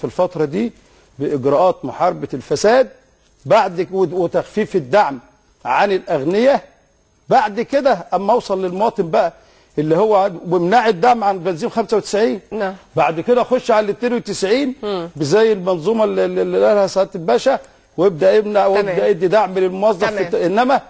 في الفترة دي بإجراءات محاربة الفساد بعد وتخفيف الدعم عن الأغنياء بعد كده أما أوصل للمواطن بقى اللي هو ومنع الدعم عن بنزين 95 نعم بعد كده اخش على ال 92 بزي المنظومه اللي قالها سعاده الباشا وابدا يمنع وابدا ادي دعم للموظف انما